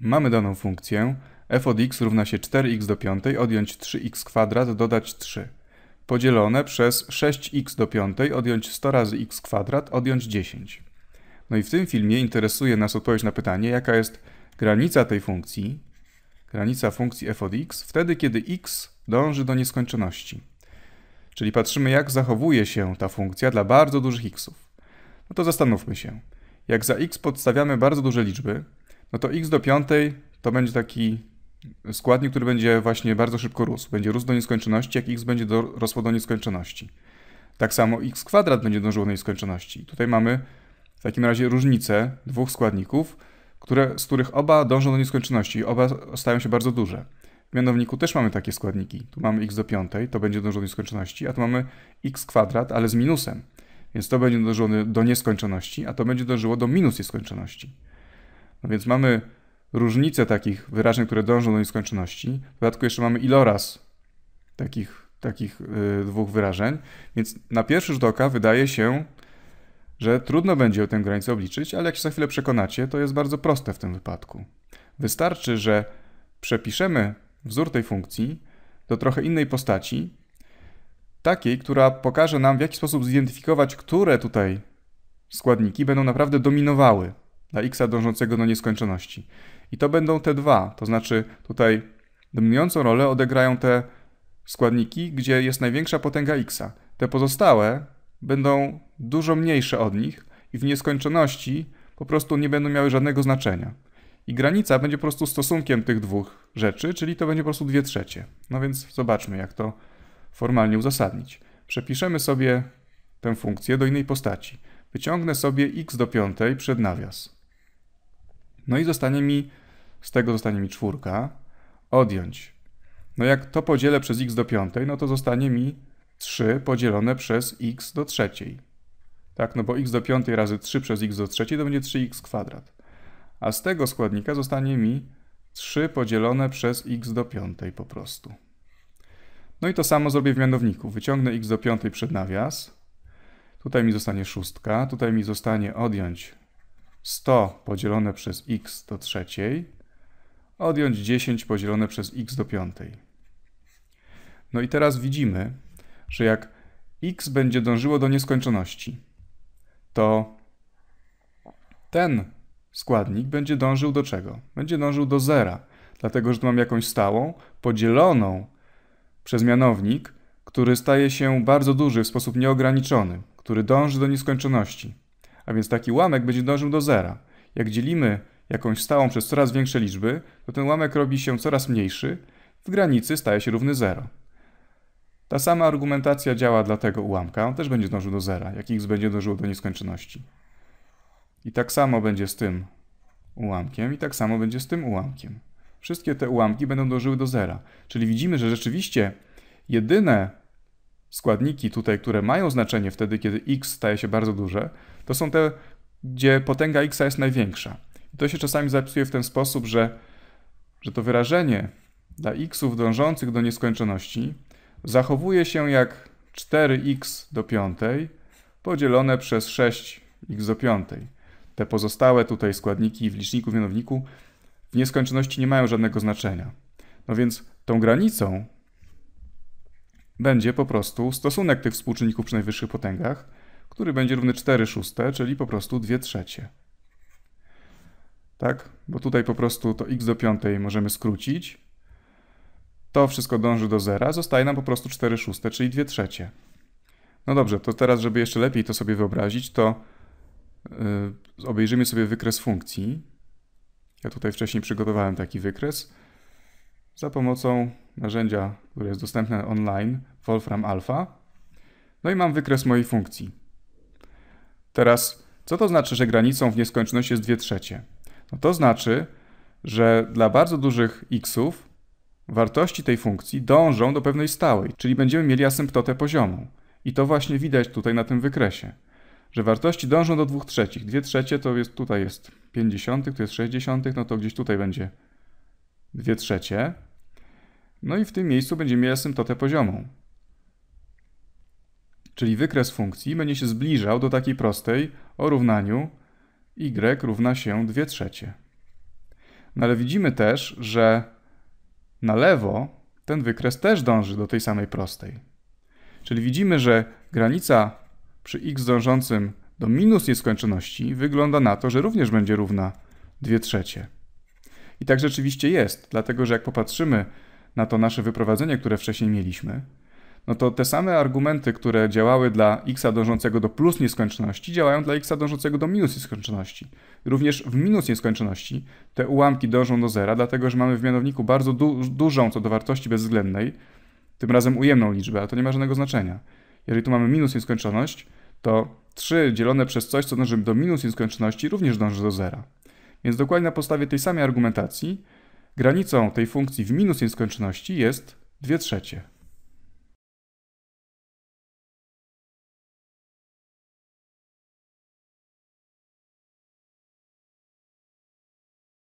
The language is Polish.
Mamy daną funkcję f od x równa się 4x do 5, odjąć 3x kwadrat, dodać 3. Podzielone przez 6x do 5, odjąć 100 razy x kwadrat, odjąć 10. No i w tym filmie interesuje nas odpowiedź na pytanie, jaka jest granica tej funkcji, granica funkcji f od x, wtedy kiedy x dąży do nieskończoności. Czyli patrzymy, jak zachowuje się ta funkcja dla bardzo dużych xów. No to zastanówmy się. Jak za x podstawiamy bardzo duże liczby, no to x do piątej to będzie taki składnik, który będzie właśnie bardzo szybko rósł. Będzie rósł do nieskończoności, jak x będzie do, rosło do nieskończoności. Tak samo x kwadrat będzie dążył do nieskończoności. Tutaj mamy w takim razie różnicę dwóch składników, które, z których oba dążą do nieskończoności i oba stają się bardzo duże. W mianowniku też mamy takie składniki. Tu mamy x do piątej, to będzie dążyło do nieskończoności, a tu mamy x kwadrat, ale z minusem. Więc to będzie dążyło do nieskończoności, a to będzie dążyło do minus nieskończoności. No więc mamy różnicę takich wyrażeń, które dążą do nieskończoności. W dodatku jeszcze mamy iloraz takich, takich y, dwóch wyrażeń. Więc na pierwszy rzut oka wydaje się, że trudno będzie tę granicę obliczyć, ale jak się za chwilę przekonacie, to jest bardzo proste w tym wypadku. Wystarczy, że przepiszemy wzór tej funkcji do trochę innej postaci, takiej, która pokaże nam, w jaki sposób zidentyfikować, które tutaj składniki będą naprawdę dominowały dla x dążącego do nieskończoności. I to będą te dwa, to znaczy tutaj dominującą rolę odegrają te składniki, gdzie jest największa potęga x. Te pozostałe będą dużo mniejsze od nich i w nieskończoności po prostu nie będą miały żadnego znaczenia. I granica będzie po prostu stosunkiem tych dwóch rzeczy, czyli to będzie po prostu 2 trzecie. No więc zobaczmy, jak to formalnie uzasadnić. Przepiszemy sobie tę funkcję do innej postaci. Wyciągnę sobie x do piątej przed nawias. No i zostanie mi, z tego zostanie mi czwórka, odjąć. No jak to podzielę przez x do piątej, no to zostanie mi 3 podzielone przez x do trzeciej. Tak, no bo x do piątej razy 3 przez x do trzeciej to będzie 3x kwadrat. A z tego składnika zostanie mi 3 podzielone przez x do piątej po prostu. No i to samo zrobię w mianowniku. Wyciągnę x do piątej przed nawias. Tutaj mi zostanie szóstka, tutaj mi zostanie odjąć 100 podzielone przez x do trzeciej, odjąć 10 podzielone przez x do piątej. No i teraz widzimy, że jak x będzie dążyło do nieskończoności, to ten składnik będzie dążył do czego? Będzie dążył do zera, dlatego że tu mam jakąś stałą podzieloną przez mianownik, który staje się bardzo duży w sposób nieograniczony, który dąży do nieskończoności a więc taki ułamek będzie dążył do zera. Jak dzielimy jakąś stałą przez coraz większe liczby, to ten ułamek robi się coraz mniejszy, w granicy staje się równy 0. Ta sama argumentacja działa dla tego ułamka, on też będzie dążył do zera, jak x będzie dążyło do nieskończoności. I tak samo będzie z tym ułamkiem i tak samo będzie z tym ułamkiem. Wszystkie te ułamki będą dążyły do zera. Czyli widzimy, że rzeczywiście jedyne składniki tutaj, które mają znaczenie wtedy, kiedy x staje się bardzo duże, to są te, gdzie potęga x jest największa. I to się czasami zapisuje w ten sposób, że, że to wyrażenie dla xów dążących do nieskończoności zachowuje się jak 4x do piątej podzielone przez 6x do piątej. Te pozostałe tutaj składniki w liczniku, w mianowniku w nieskończoności nie mają żadnego znaczenia. No więc tą granicą będzie po prostu stosunek tych współczynników przy najwyższych potęgach, który będzie równy 4 szóste, czyli po prostu 2 trzecie. Tak? Bo tutaj po prostu to x do piątej możemy skrócić. To wszystko dąży do zera, zostaje nam po prostu 4 szóste, czyli 2 trzecie. No dobrze, to teraz, żeby jeszcze lepiej to sobie wyobrazić, to yy, obejrzymy sobie wykres funkcji. Ja tutaj wcześniej przygotowałem taki wykres za pomocą narzędzia, które jest dostępne online, Wolfram Alpha. No i mam wykres mojej funkcji. Teraz, co to znaczy, że granicą w nieskończoność jest 2 trzecie? No to znaczy, że dla bardzo dużych xów wartości tej funkcji dążą do pewnej stałej, czyli będziemy mieli asymptotę poziomą. I to właśnie widać tutaj na tym wykresie, że wartości dążą do 2 trzecich. 2 trzecie to jest tutaj jest 50, to jest 60, no to gdzieś tutaj będzie 2 trzecie. No i w tym miejscu będziemy mieli asymptotę poziomą. Czyli wykres funkcji będzie się zbliżał do takiej prostej o równaniu y równa się 2 trzecie. No ale widzimy też, że na lewo ten wykres też dąży do tej samej prostej. Czyli widzimy, że granica przy x y dążącym do minus nieskończoności wygląda na to, że również będzie równa 2 trzecie. I tak rzeczywiście jest, dlatego że jak popatrzymy na to nasze wyprowadzenie, które wcześniej mieliśmy, no to te same argumenty, które działały dla x dążącego do plus nieskończoności, działają dla x dążącego do minus nieskończoności. Również w minus nieskończoności te ułamki dążą do zera, dlatego że mamy w mianowniku bardzo du dużą co do wartości bezwzględnej, tym razem ujemną liczbę, ale to nie ma żadnego znaczenia. Jeżeli tu mamy minus nieskończoność, to 3 dzielone przez coś, co dąży do minus nieskończoności, również dąży do zera. Więc dokładnie na podstawie tej samej argumentacji granicą tej funkcji w minus nieskończoności jest 2 trzecie.